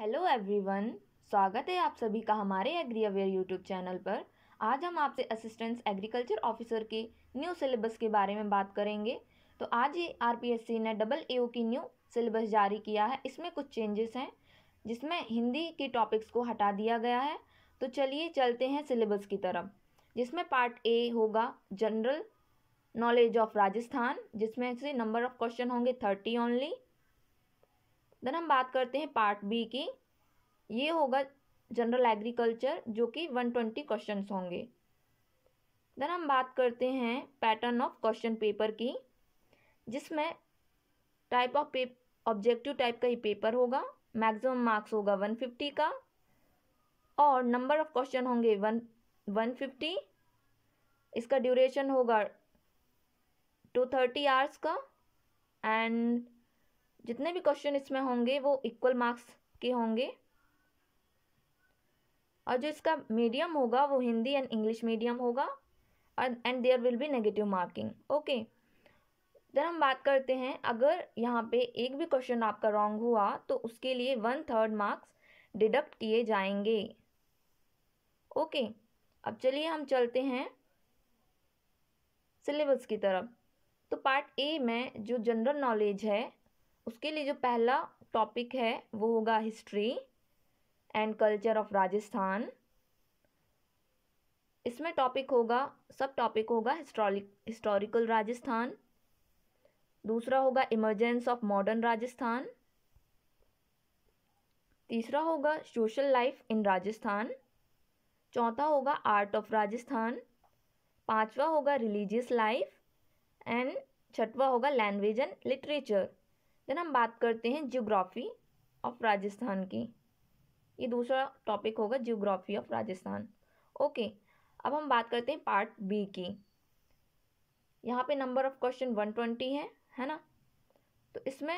hello everyone स्वागत है आप सभी का हमारे एग्री अवेयर यूट्यूब चैनल पर आज हम आपसे असिस्टेंट एग्रीकल्चर ऑफिसर के न्यू सिलेबस के बारे में बात करेंगे तो आज ये आर ने डबल ए की न्यू सिलेबस जारी किया है इसमें कुछ चेंजेस हैं जिसमें हिंदी के टॉपिक्स को हटा दिया गया है तो चलिए चलते हैं सिलेबस की तरफ जिसमें पार्ट ए होगा जनरल नॉलेज ऑफ राजस्थान जिसमें से नंबर ऑफ क्वेश्चन होंगे थर्टी ओनली देन हम बात करते हैं पार्ट बी की ये होगा जनरल एग्रीकल्चर जो कि वन ट्वेंटी क्वेश्चन होंगे देन हम बात करते हैं पैटर्न ऑफ क्वेश्चन पेपर की जिसमें टाइप ऑफ पेप ऑब्जेक्टिव टाइप का ही पेपर होगा मैक्सिमम मार्क्स होगा वन फिफ्टी का और नंबर ऑफ क्वेश्चन होंगे वन वन फिफ्टी इसका ड्यूरेशन होगा टू थर्टी आवर्स का एंड जितने भी क्वेश्चन इसमें होंगे वो इक्वल मार्क्स के होंगे और जो इसका मीडियम होगा वो हिंदी एंड इंग्लिश मीडियम होगा और and there will be negative marking okay then हम बात करते हैं अगर यहाँ पे एक भी क्वेश्चन आपका रॉन्ग हुआ तो उसके लिए वन थर्ड मार्क्स डिडक्ट किए जाएंगे ओके okay, अब चलिए हम चलते हैं सिलेबस की तरफ तो पार्ट ए में जो जनरल नॉलेज है उसके लिए जो पहला टॉपिक है वो होगा history and culture of Rajasthan इसमें टॉपिक होगा सब टॉपिक होगा हिस्टोरिक हिस्टोरिकल राजस्थान दूसरा होगा इमरजेंस ऑफ मॉडर्न राजस्थान तीसरा होगा सोशल लाइफ इन राजस्थान चौथा होगा आर्ट ऑफ राजस्थान पांचवा होगा रिलीजियस लाइफ एंड छठवा होगा लैंग्वेज एंड लिटरेचर देन हम बात करते हैं जियोग्राफी ऑफ राजस्थान की ये दूसरा टॉपिक होगा जियोग्राफी ऑफ राजस्थान ओके अब हम बात करते हैं पार्ट बी की यहाँ पे number of question one twenty है है ना तो इसमें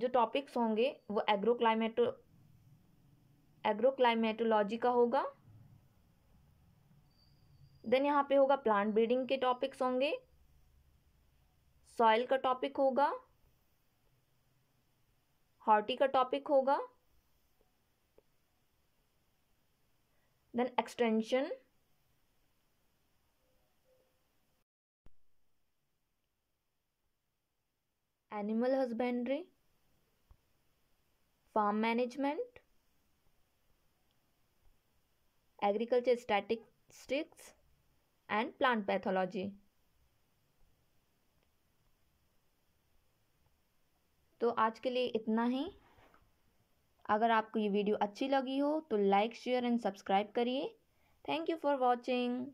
जो टॉपिक्स होंगे वो एग्रो क्लाइमेटो एग्रो क्लाइमेटोलॉजी का होगा देन यहाँ पे होगा प्लांट ब्रीडिंग के टॉपिक्स होंगे सॉइल का टॉपिक होगा हॉर्टी का टॉपिक होगा then extension animal husbandry farm management agriculture statistics and plant pathology तो आज के लिए इतना ही अगर आपको ये वीडियो अच्छी लगी हो तो लाइक शेयर एंड सब्सक्राइब करिए थैंक यू फॉर वॉचिंग